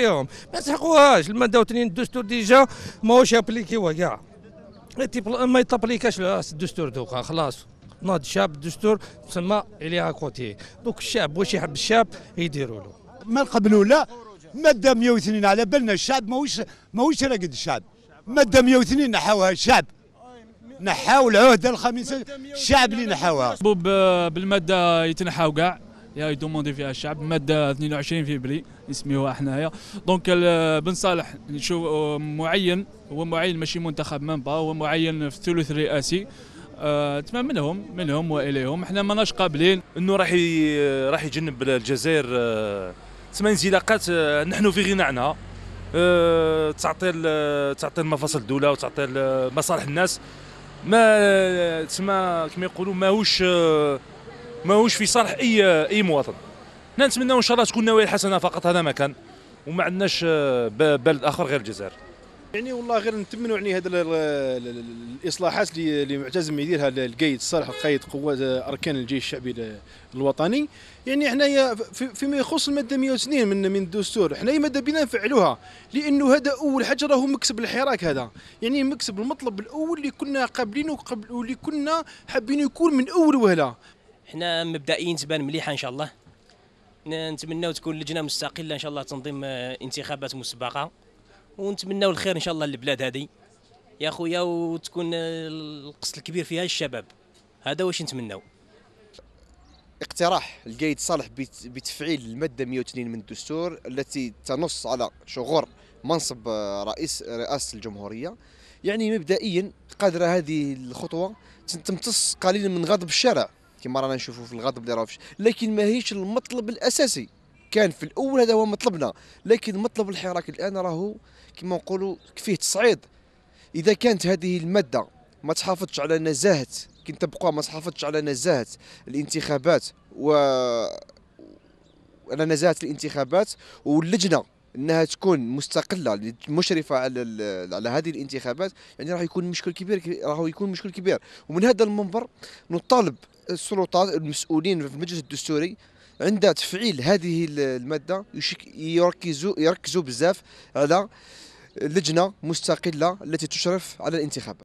فيهم ما داو تنين الدستور ديجا ماهوش يابليكيوها كاع ما يطبليكاش الدستور دوكا خلاص ناض الشعب الدستور تسمى الي كوتي دوك الشعب واش يحب الشعب يديروا له ما قبلوا لا ماده 102 على بالنا الشعب ماهوش ماهوش راقد الشعب ماده 102 نحاوها الشعب نحاو العهده الخامسه الشعب اللي نحاوها آه، بالماده يتنحاو كاع يدوموندي فيها الشعب ماده 22 فيبري نسميوها حنايا دونك بن صالح نشوف آه، معين هو معين ماشي منتخب منبا هو معين في الثلث الرئاسي أه تمام منهم منهم واليهم احنا ماناش قابلين انه راح راح يجنب الجزائر آه، ثمان انزلاقات آه، نحن في غنى عنها أه تعطي تعطي مفاصل الدوله وتعطي مصالح الناس ما تسمى كما يقولوا ماهوش ماهوش في صالح اي اي مواطن نتمنى ان شاء الله تكون نوايا الحسنه فقط هذا ما كان وما عندناش آه، بلد اخر غير الجزائر يعني والله غير نتمنوا يعني هذا الاصلاحات اللي معتزم يديرها القايد الصالح قايد قوات آه، اركان الجيش الشعبي الوطني يعني حنايا فيما يخص الماده 102 من من الدستور حنايا ماذا بنا نفعلوها لانه هذا اول حاجه راهو مكسب الحراك هذا يعني مكسب المطلب الاول اللي كنا قابلينه قبل واللي كنا حابين يكون من اول وهله حنا مبدئيين تبان مليحه ان شاء الله نتمناو تكون لجنه مستقله ان شاء الله تنظيم آه، انتخابات مسبقه ونتمناو الخير ان شاء الله للبلاد هذه يا خويا وتكون آه، القسط الكبير فيها الشباب هذا واش نتمناو اقتراح القايد صالح بتفعيل الماده 102 من الدستور التي تنص على شغور منصب آه، رئيس رئاسه الجمهوريه يعني مبدئيا قادره هذه الخطوه تمتص قليلا من غضب الشارع كما رانا نشوفوا في الغضب اللي راه لكن ماهيش المطلب الاساسي كان في الاول هذا هو مطلبنا لكن مطلب الحراك الان راهو كما نقولوا فيه تصعيد اذا كانت هذه الماده ما تحافظش على نزاهه كي تبقى ما تحافظش على نزاهه الانتخابات و على نزاهه الانتخابات واللجنه انها تكون مستقله مشرفه على على هذه الانتخابات يعني راح يكون مشكل كبير راح يكون مشكل كبير ومن هذا المنبر نطالب السلطات المسؤولين في المجلس الدستوري عند تفعيل هذه الماده يركزوا يركزوا بزاف على لجنه مستقله التي تشرف على الانتخابات